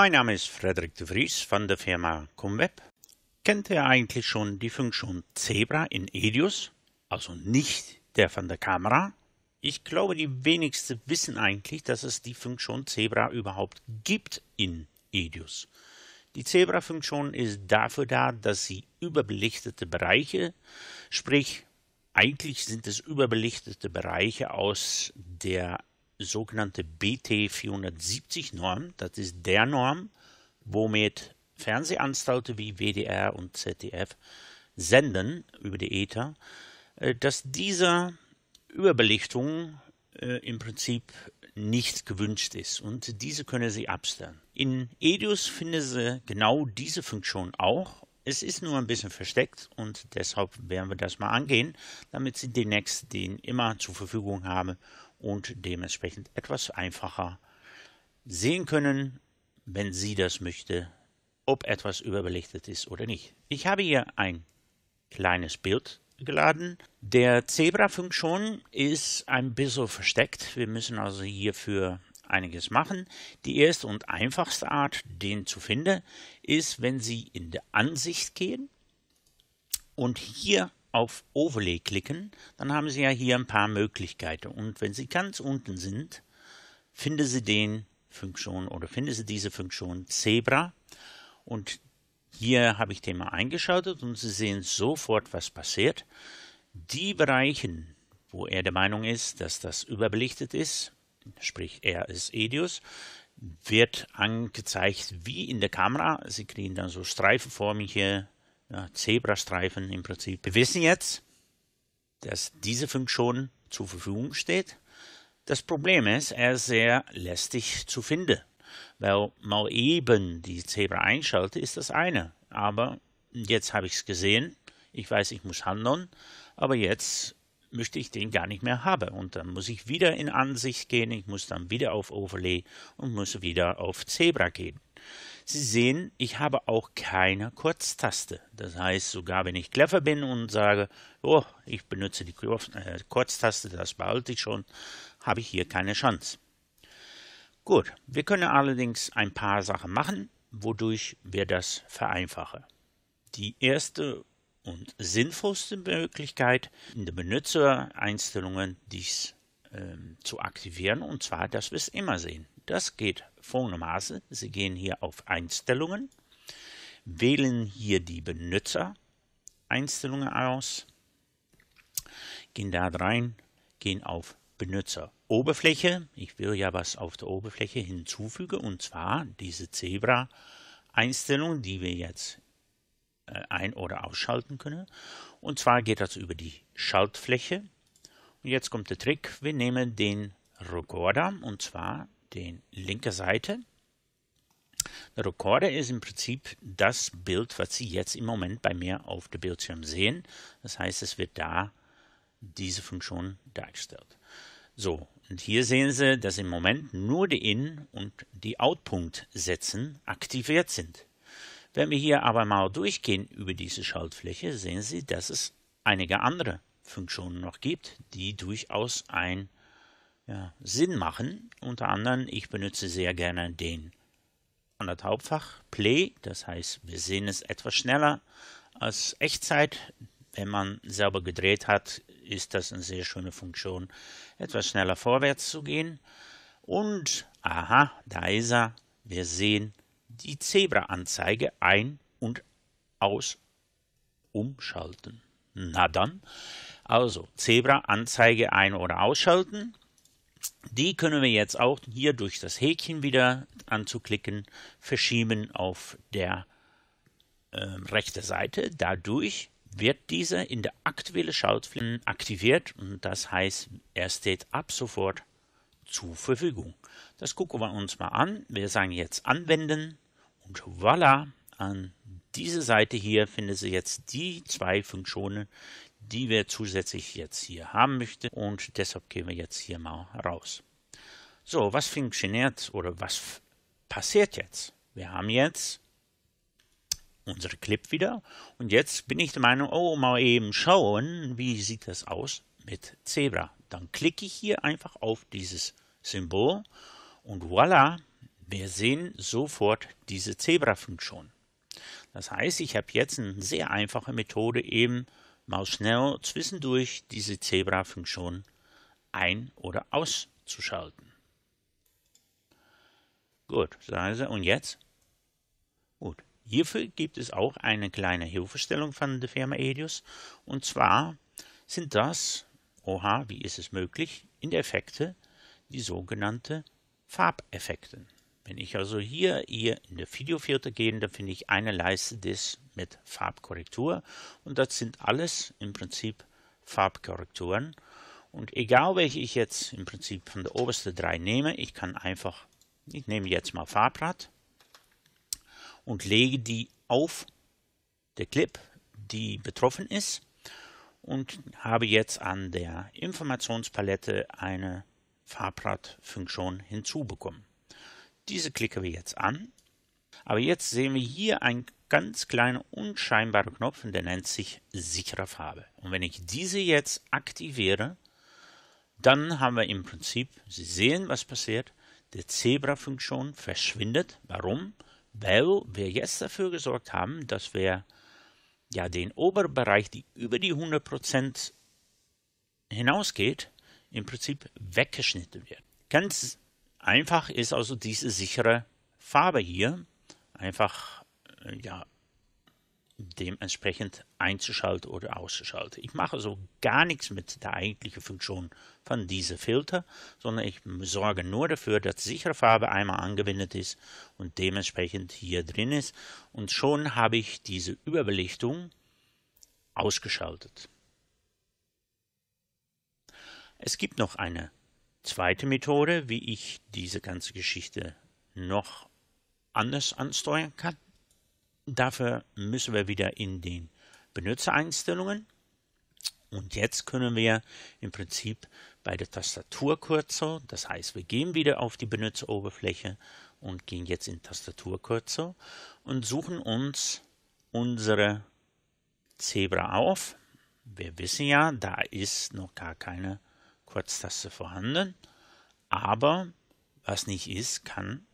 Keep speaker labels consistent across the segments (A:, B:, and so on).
A: Mein Name ist Frederik de Vries von der Firma Comweb. Kennt ihr eigentlich schon die Funktion Zebra in Edius? Also nicht der von der Kamera? Ich glaube, die wenigsten wissen eigentlich, dass es die Funktion Zebra überhaupt gibt in Edius. Die Zebra-Funktion ist dafür da, dass sie überbelichtete Bereiche, sprich eigentlich sind es überbelichtete Bereiche aus der sogenannte BT 470 Norm. Das ist der Norm, womit Fernsehanstalten wie WDR und ZDF senden über die Äther, äh, dass diese Überbelichtung äh, im Prinzip nicht gewünscht ist und diese können Sie abstellen. In EDIUS finden Sie genau diese Funktion auch. Es ist nur ein bisschen versteckt und deshalb werden wir das mal angehen, damit Sie demnächst den immer zur Verfügung haben und dementsprechend etwas einfacher sehen können, wenn sie das möchte, ob etwas überbelichtet ist oder nicht. Ich habe hier ein kleines Bild geladen. Der Zebra-Funktion ist ein bisschen versteckt. Wir müssen also hierfür einiges machen. Die erste und einfachste Art, den zu finden, ist, wenn Sie in der Ansicht gehen und hier auf Overlay klicken, dann haben Sie ja hier ein paar Möglichkeiten. Und wenn Sie ganz unten sind, finden Sie den Funktion oder finden Sie diese Funktion Zebra. Und hier habe ich den mal eingeschaltet und Sie sehen sofort, was passiert. Die Bereichen, wo er der Meinung ist, dass das überbelichtet ist, sprich er ist Edius, wird angezeigt wie in der Kamera. Sie kriegen dann so Streifen hier ja, Zebrastreifen im Prinzip. Wir wissen jetzt, dass diese Funktion zur Verfügung steht. Das Problem ist, er ist sehr lästig zu finden. Weil mal eben die Zebra einschalte, ist das eine. Aber jetzt habe ich es gesehen, ich weiß, ich muss handeln, aber jetzt möchte ich den gar nicht mehr haben. Und dann muss ich wieder in Ansicht gehen, ich muss dann wieder auf Overlay und muss wieder auf Zebra gehen. Sie sehen, ich habe auch keine Kurztaste. Das heißt, sogar wenn ich clever bin und sage, oh, ich benutze die äh, Kurztaste, das behalte ich schon, habe ich hier keine Chance. Gut, wir können allerdings ein paar Sachen machen, wodurch wir das vereinfachen. Die erste und sinnvollste Möglichkeit in den Benutzereinstellungen dies ähm, zu aktivieren und zwar, dass wir es immer sehen. Das geht folgendermaßen. Sie gehen hier auf Einstellungen, wählen hier die Benutzer-Einstellungen aus, gehen da rein, gehen auf Benutzer-Oberfläche. Ich will ja was auf der Oberfläche hinzufügen und zwar diese Zebra-Einstellung, die wir jetzt äh, ein- oder ausschalten können. Und zwar geht das über die Schaltfläche jetzt kommt der Trick. Wir nehmen den Rekorder und zwar den linke Seite. Der Rekorder ist im Prinzip das Bild, was Sie jetzt im Moment bei mir auf dem Bildschirm sehen. Das heißt, es wird da diese Funktion dargestellt. So, und hier sehen Sie, dass im Moment nur die In- und die out punkt sätzen aktiviert sind. Wenn wir hier aber mal durchgehen über diese Schaltfläche, sehen Sie, dass es einige andere Funktionen noch gibt, die durchaus einen ja, Sinn machen. Unter anderem, ich benutze sehr gerne den anderthalbfach Play, das heißt, wir sehen es etwas schneller als Echtzeit. Wenn man selber gedreht hat, ist das eine sehr schöne Funktion, etwas schneller vorwärts zu gehen. Und, aha, da ist er, wir sehen die Zebra-Anzeige ein- und aus umschalten. Na dann, also Zebra Anzeige ein- oder ausschalten. Die können wir jetzt auch hier durch das Häkchen wieder anzuklicken verschieben auf der äh, rechten Seite. Dadurch wird diese in der aktuelle Schaltfläche aktiviert und das heißt, er steht ab sofort zur Verfügung. Das gucken wir uns mal an. Wir sagen jetzt anwenden und voilà, an dieser Seite hier findet sich jetzt die zwei Funktionen, die wir zusätzlich jetzt hier haben möchten und deshalb gehen wir jetzt hier mal raus. So, was funktioniert oder was passiert jetzt? Wir haben jetzt unsere Clip wieder und jetzt bin ich der Meinung, oh, mal eben schauen, wie sieht das aus mit Zebra. Dann klicke ich hier einfach auf dieses Symbol und voila, wir sehen sofort diese Zebra-Funktion. Das heißt, ich habe jetzt eine sehr einfache Methode eben, mal schnell zwischendurch diese Zebra-Funktion ein- oder auszuschalten. Gut, und jetzt? Gut, hierfür gibt es auch eine kleine Hilfestellung von der Firma Edius. Und zwar sind das, oha, wie ist es möglich, in der Effekte die sogenannten Farbeffekten. Wenn ich also hier, hier in der Videofilter gehe, dann finde ich eine Leiste des mit Farbkorrektur und das sind alles im Prinzip Farbkorrekturen. Und egal welche ich jetzt im Prinzip von der obersten drei nehme, ich kann einfach, ich nehme jetzt mal Farbrad und lege die auf der Clip, die betroffen ist und habe jetzt an der Informationspalette eine Farbradfunktion hinzubekommen. Diese klicken wir jetzt an. Aber jetzt sehen wir hier einen ganz kleinen unscheinbaren Knopf der nennt sich sichere Farbe. Und wenn ich diese jetzt aktiviere, dann haben wir im Prinzip, Sie sehen, was passiert, die Zebra-Funktion verschwindet. Warum? Weil wir jetzt dafür gesorgt haben, dass wir ja den Oberbereich, die über die 100% hinausgeht, im Prinzip weggeschnitten wird. Ganz Einfach ist also diese sichere Farbe hier einfach äh, ja, dementsprechend einzuschalten oder auszuschalten. Ich mache also gar nichts mit der eigentlichen Funktion von diesem Filter, sondern ich sorge nur dafür, dass sichere Farbe einmal angewendet ist und dementsprechend hier drin ist. Und schon habe ich diese Überbelichtung ausgeschaltet. Es gibt noch eine Zweite Methode, wie ich diese ganze Geschichte noch anders ansteuern kann. Dafür müssen wir wieder in den Benutzereinstellungen. Und jetzt können wir im Prinzip bei der Tastaturkürzel, das heißt, wir gehen wieder auf die Benutzeroberfläche und gehen jetzt in Tastaturkürzel und suchen uns unsere Zebra auf. Wir wissen ja, da ist noch gar keine Kurztaste vorhanden, aber was nicht ist, kann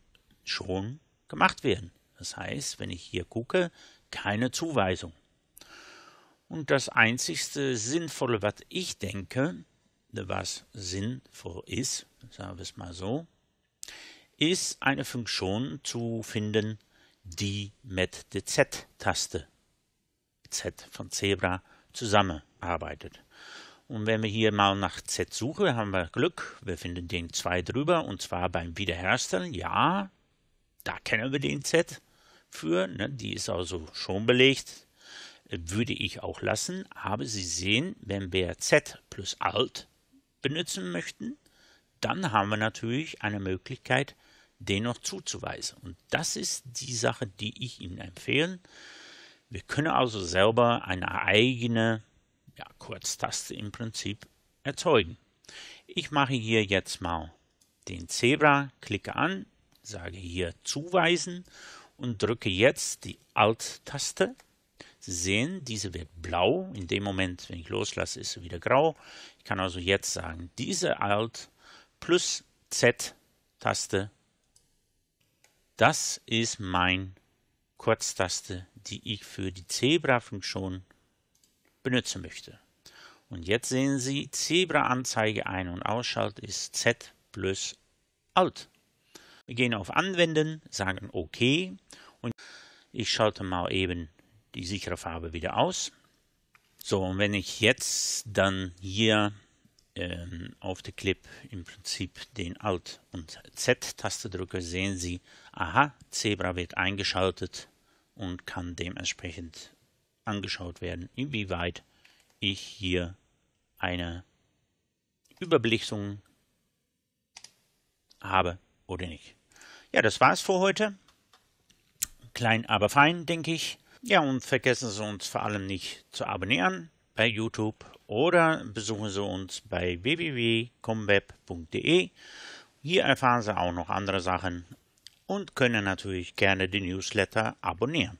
A: schon gemacht werden. Das heißt, wenn ich hier gucke, keine Zuweisung. Und das einzigste Sinnvolle, was ich denke, was sinnvoll ist, sagen wir es mal so, ist eine Funktion zu finden, die mit der Z-Taste, Z von Zebra, zusammenarbeitet. Und wenn wir hier mal nach Z suchen, haben wir Glück. Wir finden den 2 drüber und zwar beim Wiederherstellen. Ja, da kennen wir den Z für. Ne? Die ist also schon belegt. Würde ich auch lassen. Aber Sie sehen, wenn wir Z plus Alt benutzen möchten, dann haben wir natürlich eine Möglichkeit, den noch zuzuweisen. Und das ist die Sache, die ich Ihnen empfehlen. Wir können also selber eine eigene ja, Kurztaste im Prinzip erzeugen. Ich mache hier jetzt mal den Zebra, klicke an, sage hier zuweisen und drücke jetzt die Alt-Taste. Sie sehen, diese wird blau. In dem Moment, wenn ich loslasse, ist sie wieder grau. Ich kann also jetzt sagen, diese Alt plus Z-Taste, das ist mein Kurztaste, die ich für die Zebra-Funktion benutzen möchte. Und jetzt sehen Sie, Zebra-Anzeige ein- und ausschalt ist Z plus Alt. Wir gehen auf Anwenden, sagen OK und ich schalte mal eben die sichere Farbe wieder aus. So, und wenn ich jetzt dann hier ähm, auf der Clip im Prinzip den Alt- und Z-Taste drücke, sehen Sie, aha, Zebra wird eingeschaltet und kann dementsprechend angeschaut werden, inwieweit ich hier eine Überblicksung habe oder nicht. Ja, das war's für heute. Klein, aber fein, denke ich. Ja, und vergessen Sie uns vor allem nicht zu abonnieren bei YouTube oder besuchen Sie uns bei www.comweb.de. Hier erfahren Sie auch noch andere Sachen und können natürlich gerne den Newsletter abonnieren.